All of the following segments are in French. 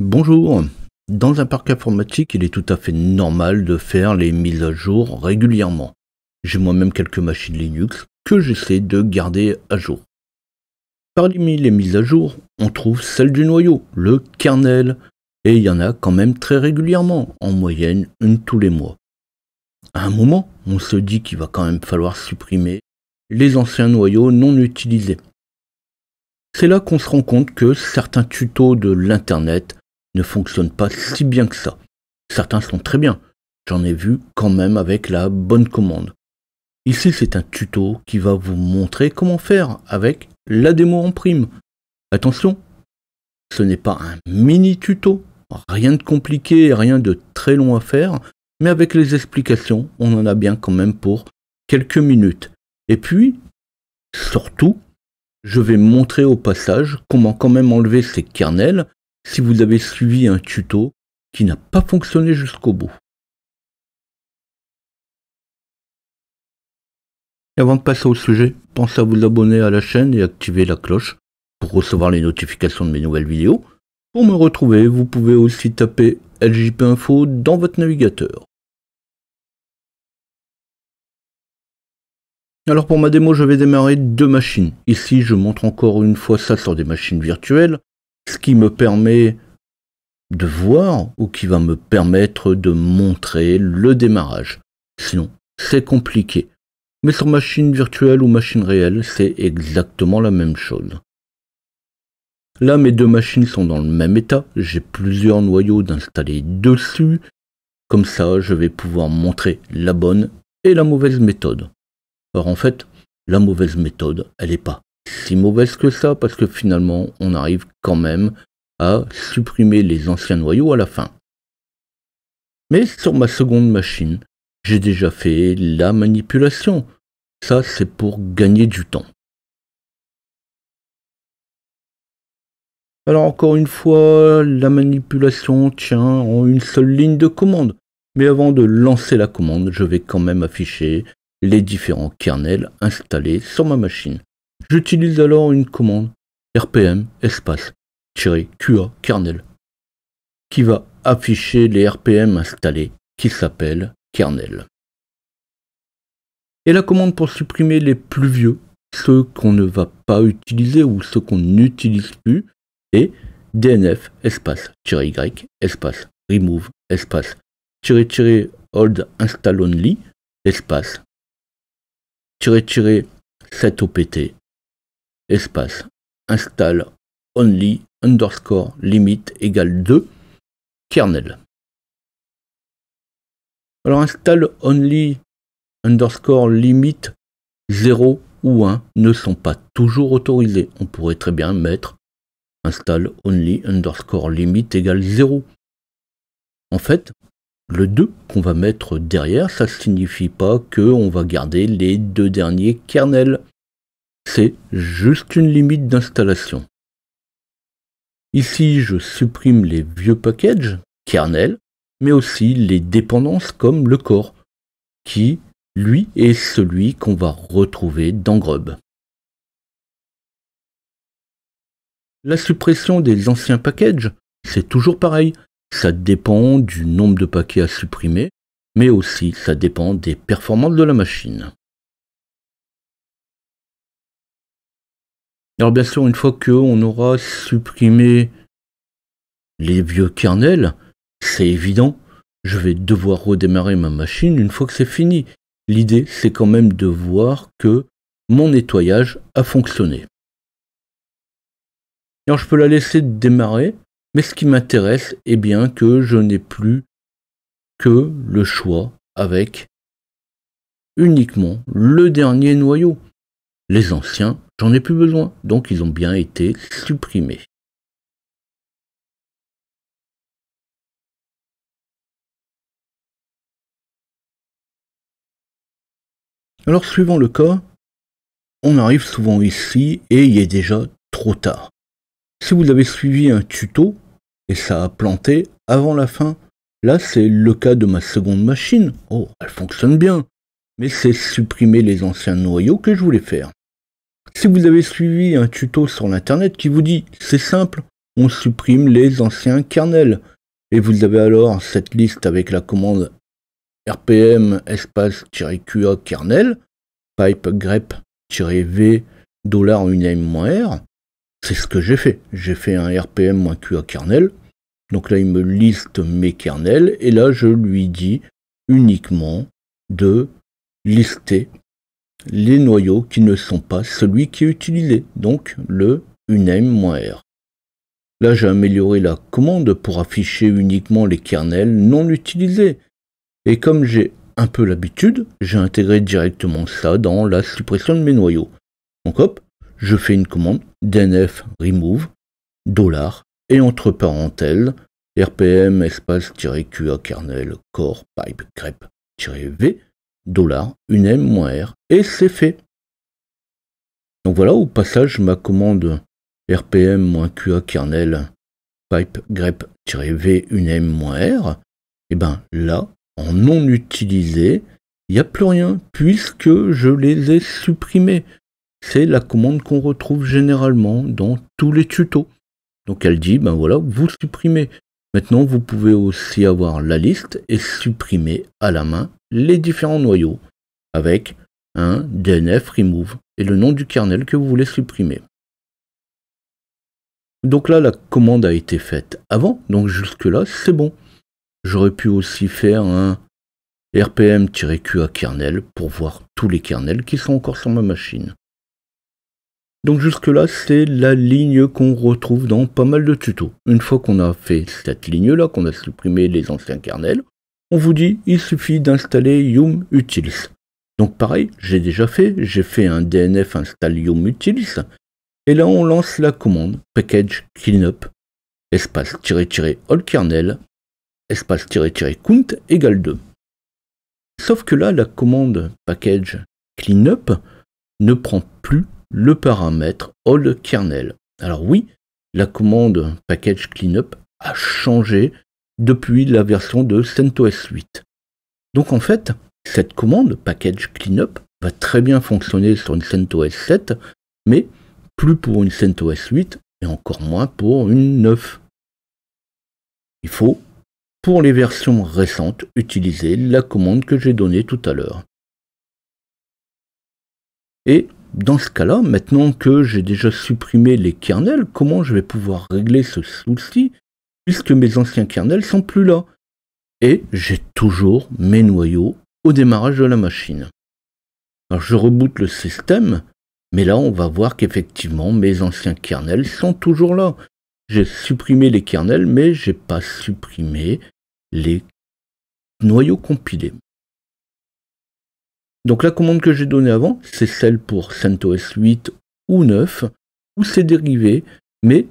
Bonjour. Dans un parc informatique, il est tout à fait normal de faire les mises à jour régulièrement. J'ai moi-même quelques machines Linux que j'essaie de garder à jour. Parmi les mises à jour, on trouve celle du noyau, le kernel, et il y en a quand même très régulièrement, en moyenne une tous les mois. À un moment, on se dit qu'il va quand même falloir supprimer les anciens noyaux non utilisés. C'est là qu'on se rend compte que certains tutos de l'Internet ne fonctionne pas si bien que ça. Certains sont très bien, j'en ai vu quand même avec la bonne commande. Ici, c'est un tuto qui va vous montrer comment faire avec la démo en prime. Attention, ce n'est pas un mini tuto, rien de compliqué, rien de très long à faire, mais avec les explications, on en a bien quand même pour quelques minutes. Et puis, surtout, je vais montrer au passage comment quand même enlever ces kernels si vous avez suivi un tuto qui n'a pas fonctionné jusqu'au bout. Avant de passer au sujet, pensez à vous abonner à la chaîne et activer la cloche pour recevoir les notifications de mes nouvelles vidéos. Pour me retrouver, vous pouvez aussi taper LJP Info dans votre navigateur. Alors pour ma démo, je vais démarrer deux machines. Ici, je montre encore une fois ça sur des machines virtuelles qui me permet de voir ou qui va me permettre de montrer le démarrage. Sinon, c'est compliqué. Mais sur machine virtuelle ou machine réelle, c'est exactement la même chose. Là, mes deux machines sont dans le même état. J'ai plusieurs noyaux d'installer dessus. Comme ça, je vais pouvoir montrer la bonne et la mauvaise méthode. Or, en fait, la mauvaise méthode, elle n'est pas si mauvaise que ça parce que finalement on arrive quand même à supprimer les anciens noyaux à la fin. Mais sur ma seconde machine, j'ai déjà fait la manipulation. Ça c'est pour gagner du temps. Alors encore une fois, la manipulation tient en une seule ligne de commande. Mais avant de lancer la commande, je vais quand même afficher les différents kernels installés sur ma machine. J'utilise alors une commande rpm espace qa kernel qui va afficher les rpm installés qui s'appellent kernel. Et la commande pour supprimer les plus vieux, ceux qu'on ne va pas utiliser ou ceux qu'on n'utilise plus, est dnf espace y espace remove espace hold install only espace opt espace install only underscore limit égale 2 kernel. Alors install only underscore limit 0 ou 1 ne sont pas toujours autorisés. On pourrait très bien mettre install only underscore limit égale 0. En fait, le 2 qu'on va mettre derrière, ça ne signifie pas qu'on va garder les deux derniers kernels. C'est juste une limite d'installation. Ici, je supprime les vieux packages, kernel, mais aussi les dépendances comme le corps, qui, lui, est celui qu'on va retrouver dans Grub. La suppression des anciens packages, c'est toujours pareil. Ça dépend du nombre de paquets à supprimer, mais aussi ça dépend des performances de la machine. Alors bien sûr, une fois qu'on aura supprimé les vieux kernels, c'est évident, je vais devoir redémarrer ma machine une fois que c'est fini. L'idée, c'est quand même de voir que mon nettoyage a fonctionné. Alors je peux la laisser démarrer, mais ce qui m'intéresse est bien que je n'ai plus que le choix avec uniquement le dernier noyau. Les anciens, j'en ai plus besoin, donc ils ont bien été supprimés. Alors suivant le cas, on arrive souvent ici et il est déjà trop tard. Si vous avez suivi un tuto et ça a planté avant la fin, là c'est le cas de ma seconde machine. Oh, elle fonctionne bien. Mais c'est supprimer les anciens noyaux que je voulais faire. Si vous avez suivi un tuto sur l'internet qui vous dit c'est simple, on supprime les anciens kernels, et vous avez alors cette liste avec la commande rpm espace-qa kernel, pipe grep-v $uname-r, c'est ce que j'ai fait. J'ai fait un rpm-qa kernel, donc là il me liste mes kernels, et là je lui dis uniquement de lister les noyaux qui ne sont pas celui qui est utilisé, donc le uname-r. Là, j'ai amélioré la commande pour afficher uniquement les kernels non utilisés. Et comme j'ai un peu l'habitude, j'ai intégré directement ça dans la suppression de mes noyaux. Donc hop, je fais une commande dnf remove et entre parenthèses rpm espace-qa kernel core pipe grep-v dollars, une M R, et c'est fait. Donc voilà, au passage, ma commande RPM-QA kernel pipe grep-v une M-R, et eh bien là, en non utilisé, il n'y a plus rien, puisque je les ai supprimés. C'est la commande qu'on retrouve généralement dans tous les tutos. Donc elle dit, ben voilà, vous supprimez. Maintenant, vous pouvez aussi avoir la liste et supprimer à la main les différents noyaux avec un DNF remove et le nom du kernel que vous voulez supprimer. Donc là, la commande a été faite avant, donc jusque-là, c'est bon. J'aurais pu aussi faire un rpm-qa kernel pour voir tous les kernels qui sont encore sur ma machine. Donc jusque-là, c'est la ligne qu'on retrouve dans pas mal de tutos. Une fois qu'on a fait cette ligne-là, qu'on a supprimé les anciens kernels, on vous dit il suffit d'installer Yum Utils. Donc pareil, j'ai déjà fait, j'ai fait un DNF install Yum Utils, et là on lance la commande package cleanup espace all kernel espace count égale 2. Sauf que là la commande package cleanup ne prend plus le paramètre all kernel. Alors oui, la commande package cleanup a changé depuis la version de CentOS 8. Donc en fait, cette commande package cleanup va très bien fonctionner sur une CentOS 7, mais plus pour une CentOS 8 et encore moins pour une 9. Il faut, pour les versions récentes, utiliser la commande que j'ai donnée tout à l'heure. Et dans ce cas-là, maintenant que j'ai déjà supprimé les kernels, comment je vais pouvoir régler ce souci puisque mes anciens kernels sont plus là. Et j'ai toujours mes noyaux au démarrage de la machine. Alors je reboote le système, mais là on va voir qu'effectivement mes anciens kernels sont toujours là. J'ai supprimé les kernels, mais j'ai pas supprimé les noyaux compilés. Donc la commande que j'ai donnée avant, c'est celle pour CentOS 8 ou 9, ou ses dérivés, mais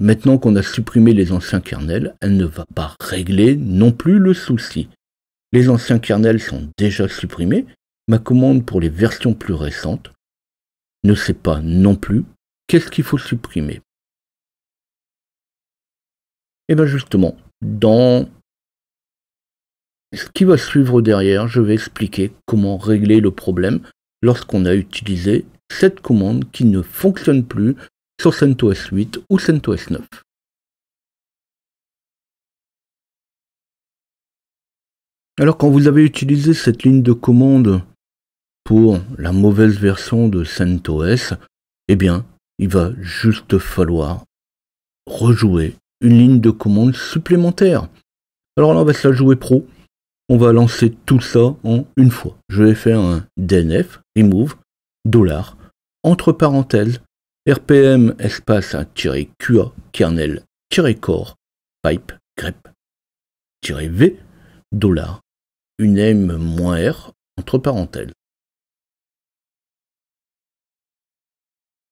Maintenant qu'on a supprimé les anciens kernels, elle ne va pas régler non plus le souci. Les anciens kernels sont déjà supprimés, ma commande pour les versions plus récentes ne sait pas non plus qu'est-ce qu'il faut supprimer. Et eh bien justement, dans ce qui va suivre derrière, je vais expliquer comment régler le problème lorsqu'on a utilisé cette commande qui ne fonctionne plus sur CentOS 8 ou CentOS 9. Alors quand vous avez utilisé cette ligne de commande pour la mauvaise version de CentOS, eh bien, il va juste falloir rejouer une ligne de commande supplémentaire. Alors là, on va se la jouer pro. On va lancer tout ça en une fois. Je vais faire un DNF, remove, entre parenthèses, RPM espace à QA, kernel, core, pipe, grep, V, dollar, M R, entre parenthèses.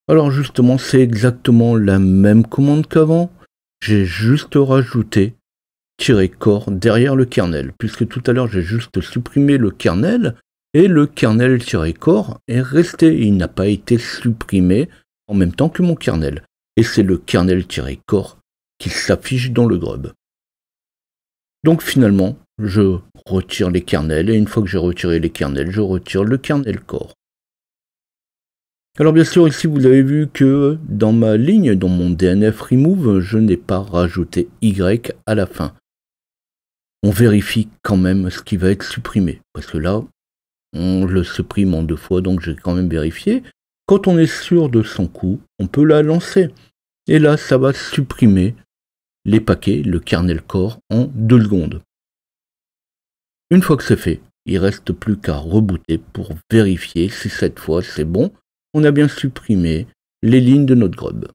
Alors justement, c'est exactement la même commande qu'avant. J'ai juste rajouté tirer derrière le kernel, puisque tout à l'heure j'ai juste supprimé le kernel, et le kernel tirer est resté, il n'a pas été supprimé en même temps que mon kernel, et c'est le kernel-core qui s'affiche dans le grub. Donc finalement, je retire les kernels, et une fois que j'ai retiré les kernels, je retire le kernel core. Alors bien sûr, ici vous avez vu que dans ma ligne, dans mon DNF remove, je n'ai pas rajouté Y à la fin. On vérifie quand même ce qui va être supprimé, parce que là, on le supprime en deux fois, donc j'ai quand même vérifié. Quand on est sûr de son coup, on peut la lancer. Et là, ça va supprimer les paquets, le kernel core, en deux secondes. Une fois que c'est fait, il reste plus qu'à rebooter pour vérifier si cette fois c'est bon, on a bien supprimé les lignes de notre grub.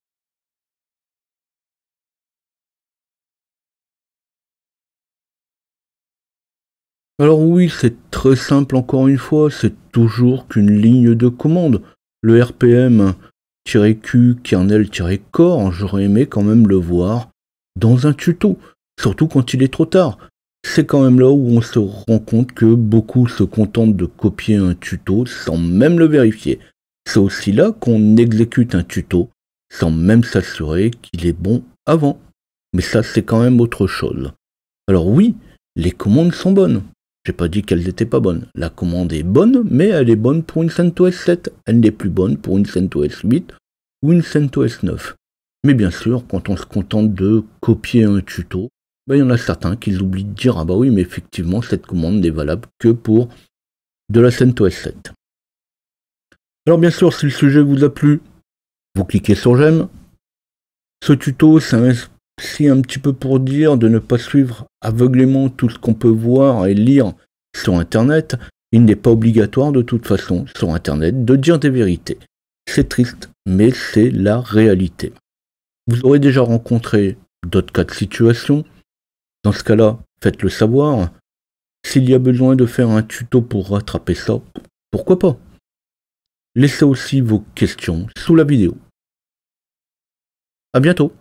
Alors oui, c'est très simple encore une fois, c'est toujours qu'une ligne de commande le RPM-Q kernel-core, j'aurais aimé quand même le voir dans un tuto, surtout quand il est trop tard. C'est quand même là où on se rend compte que beaucoup se contentent de copier un tuto sans même le vérifier. C'est aussi là qu'on exécute un tuto sans même s'assurer qu'il est bon avant. Mais ça, c'est quand même autre chose. Alors oui, les commandes sont bonnes, j'ai pas dit qu'elles n'étaient pas bonnes. La commande est bonne, mais elle est bonne pour une CentOS 7. Elle n'est plus bonne pour une CentOS 8 ou une CentOS 9. Mais bien sûr, quand on se contente de copier un tuto, ben, il y en a certains qui oublient de dire Ah bah oui, mais effectivement, cette commande n'est valable que pour de la CentOS 7. Alors bien sûr, si le sujet vous a plu, vous cliquez sur j'aime. Ce tuto, c'est un si un petit peu pour dire de ne pas suivre aveuglément tout ce qu'on peut voir et lire sur Internet. Il n'est pas obligatoire de toute façon sur Internet de dire des vérités. C'est triste, mais c'est la réalité. Vous aurez déjà rencontré d'autres cas de situation. Dans ce cas-là, faites-le savoir. S'il y a besoin de faire un tuto pour rattraper ça, pourquoi pas Laissez aussi vos questions sous la vidéo. A bientôt